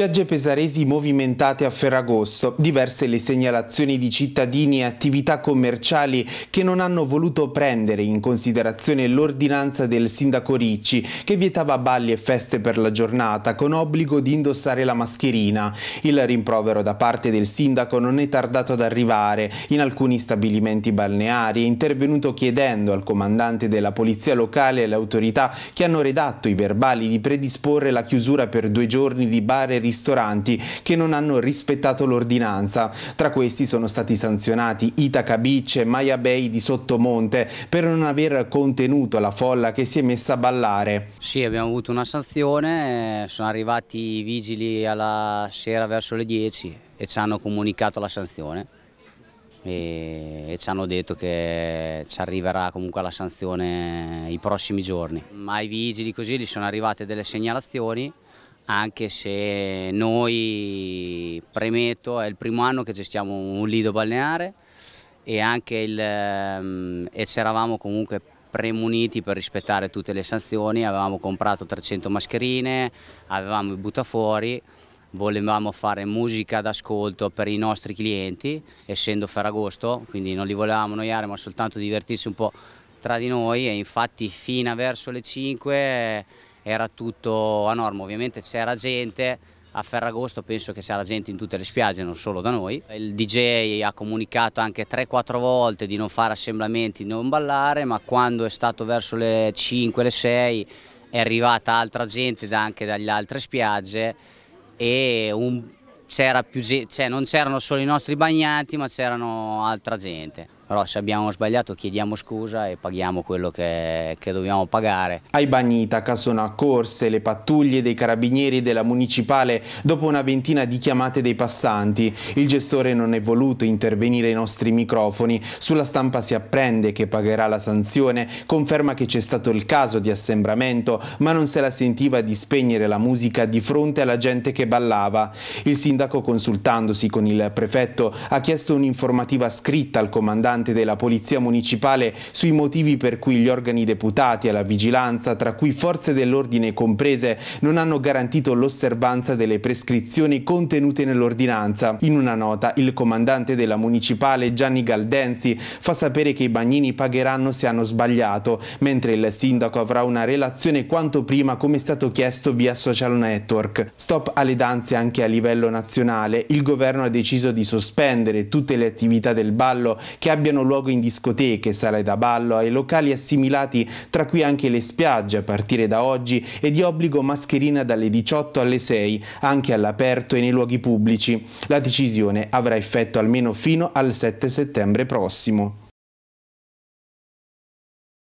Spiagge pesaresi movimentate a Ferragosto, diverse le segnalazioni di cittadini e attività commerciali che non hanno voluto prendere in considerazione l'ordinanza del sindaco Ricci che vietava balli e feste per la giornata con obbligo di indossare la mascherina. Il rimprovero da parte del sindaco non è tardato ad arrivare. In alcuni stabilimenti balneari è intervenuto chiedendo al comandante della polizia locale e alle autorità che hanno redatto i verbali di predisporre la chiusura per due giorni di bar e ristoranti che non hanno rispettato l'ordinanza. Tra questi sono stati sanzionati Itaca Beach e Maya Bay di Sottomonte per non aver contenuto la folla che si è messa a ballare. Sì, abbiamo avuto una sanzione, eh, sono arrivati i vigili alla sera verso le 10 e ci hanno comunicato la sanzione e, ci hanno detto che ci arriverà comunque la sanzione i prossimi giorni. Ma ai vigili così gli sono arrivate delle segnalazioni anche se noi, premetto, è il primo anno che gestiamo un lido balneare e anche il, um, ehm, eravamo comunque premuniti per rispettare tutte le sanzioni, avevamo comprato 300 mascherine, avevamo i buttafuori, volevamo fare musica d'ascolto per i nostri clienti, essendo Ferragosto, quindi non li volevamo annoiare ma soltanto divertirsi un po' tra di noi e infatti fino a verso le 5 era tutto a norma, ovviamente c'era gente, a Ferragosto penso che c'era gente in tutte le spiagge, non solo da noi. Il DJ ha comunicato anche 3-4 volte di non fare assemblamenti, di non ballare, ma quando è stato verso le 5, le 6 è arrivata altra gente anche dalle altre spiagge e un, cioè non c'erano solo i nostri bagnanti ma c'erano altra gente però se abbiamo sbagliato chiediamo scusa e paghiamo quello che, che dobbiamo pagare. Ai Bagnitaca sono accorse le pattuglie dei carabinieri della municipale dopo una ventina di chiamate dei passanti. Il gestore non è voluto intervenire ai nostri microfoni, sulla stampa si apprende che pagherà la sanzione, conferma che c'è stato il caso di assembramento, ma non se la sentiva di spegnere la musica di fronte alla gente che ballava. Il sindaco consultandosi con il prefetto ha chiesto un'informativa scritta al comandante comandante della Polizia Municipale sui motivi per cui gli organi deputati alla vigilanza, tra cui forze dell'ordine comprese, non hanno garantito l'osservanza delle prescrizioni contenute nell'ordinanza. In una nota il comandante della Municipale Gianni Galdenzi fa sapere che i bagnini pagheranno se hanno sbagliato, mentre il sindaco avrà una relazione quanto prima come è stato chiesto via social network. Stop alle danze anche a livello nazionale. Il governo ha deciso di sospendere tutte le attività del ballo che abbiano abbiano luogo in discoteche, sale da ballo e locali assimilati, tra cui anche le spiagge a partire da oggi e di obbligo mascherina dalle 18 alle 6, anche all'aperto e nei luoghi pubblici. La decisione avrà effetto almeno fino al 7 settembre prossimo.